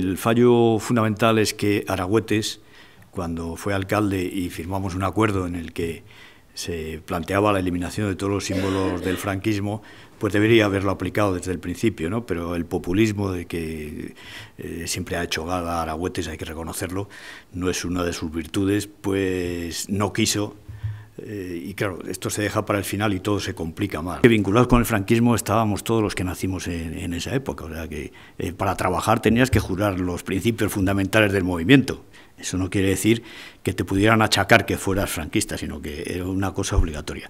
El fallo fundamental es que Aragüetes, cuando fue alcalde y firmamos un acuerdo en el que se planteaba la eliminación de todos los símbolos del franquismo, pues debería haberlo aplicado desde el principio, ¿no? Pero el populismo de que eh, siempre ha hecho gala a Aragüetes, hay que reconocerlo, no es una de sus virtudes, pues no quiso eh, y claro, esto se deja para el final y todo se complica más. Vinculados con el franquismo estábamos todos los que nacimos en, esa época, o sea que eh, para trabajar tenías que jurar los principios fundamentales del movimiento. Eso no quiere decir que te pudieran achacar que fueras franquista, sino que era una cosa obligatoria.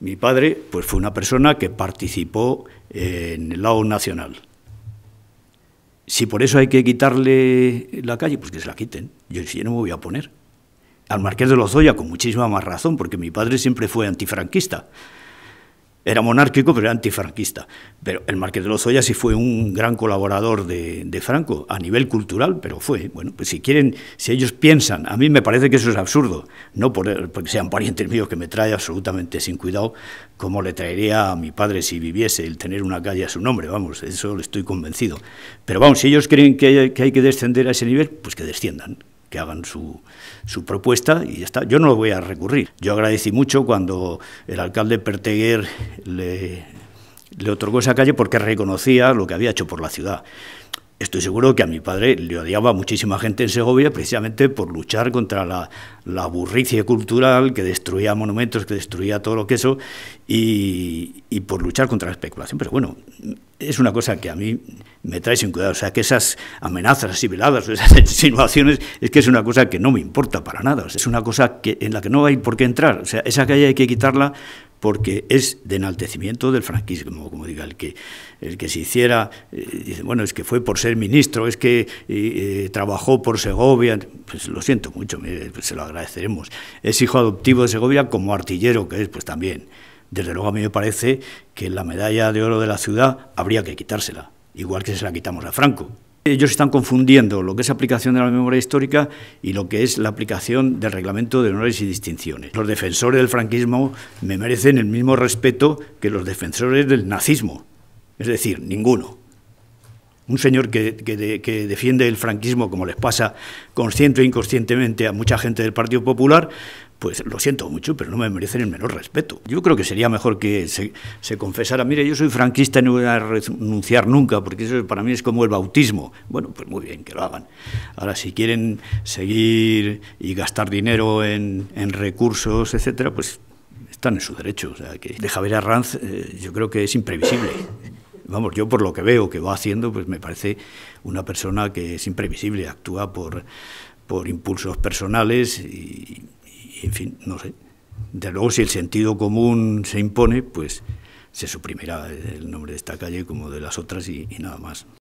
Mi padre pues, fue una persona que participó en el lado nacional. Si por eso hay que quitarle la calle, pues que se la quiten. Yo, si yo no me voy a poner al marqués de Lozoya con muchísima más razón, porque mi padre siempre fue antifranquista. Era monárquico, pero era antifranquista. Pero el marqués de Lozoya sí fue un gran colaborador de, Franco, a nivel cultural, pero fue. Bueno, pues si quieren, si ellos piensan, a mí me parece que eso es absurdo, no por, porque sean parientes míos que me trae absolutamente sin cuidado, como le traería a mi padre si viviese el tener una calle a su nombre, vamos, eso lo estoy convencido. Pero vamos, si ellos creen que, hay que descender a ese nivel, pues que desciendan, que hagan su, propuesta y ya está. Yo no lo voy a recurrir. Yo agradecí mucho cuando el alcalde Perteguer le, le otorgó esa calle porque reconocía lo que había hecho por la ciudad. Estoy seguro que a mi padre le odiaba muchísima gente en Segovia precisamente por luchar contra la, la cultural que destruía monumentos, que destruía todo lo que eso, y, por luchar contra la especulación. Pero bueno, es una cosa que a mí me trae sin cuidado. O sea, que esas amenazas asimiladas o esas insinuaciones es que es una cosa que no me importa para nada. es una cosa que, en la que no hay por qué entrar. O sea, esa calle hay que quitarla porque es de enaltecimiento del franquismo, como diga, el que, el que se hiciera, eh, dice, bueno, es que fue por ser ministro, es que eh, trabajó por Segovia, pues lo siento mucho, pues se lo agradeceremos. Es hijo adoptivo de Segovia como artillero que es, pues también. Desde luego a mí me parece que la medalla de oro de la ciudad habría que quitársela, igual que se la quitamos a Franco. Ellos están confundiendo lo que es aplicación de la memoria histórica y lo que es la aplicación del reglamento de honores y distinciones. Los defensores del franquismo me merecen el mismo respeto que los defensores del nazismo, es decir, ninguno. Un señor que, defiende el franquismo, como les pasa consciente e inconscientemente a mucha gente del Partido Popular, pues lo siento mucho, pero no me merecen el menor respeto. Yo creo que sería mejor que se, confesara, mire, yo soy franquista y no voy a renunciar nunca, porque eso para mí es como el bautismo. Bueno, pues muy bien, que lo hagan. Ahora, si quieren seguir y gastar dinero en, recursos, etcétera, pues están en su derecho. O sea, que de ver a eh, yo creo que es imprevisible. Vamos, yo por lo que veo que va haciendo, pues me parece una persona que es imprevisible, actúa por, por impulsos personales y y, en fin, no sé. De luego, si el sentido común se impone, pues se suprimirá el nombre de esta calle como de las otras y, y nada más.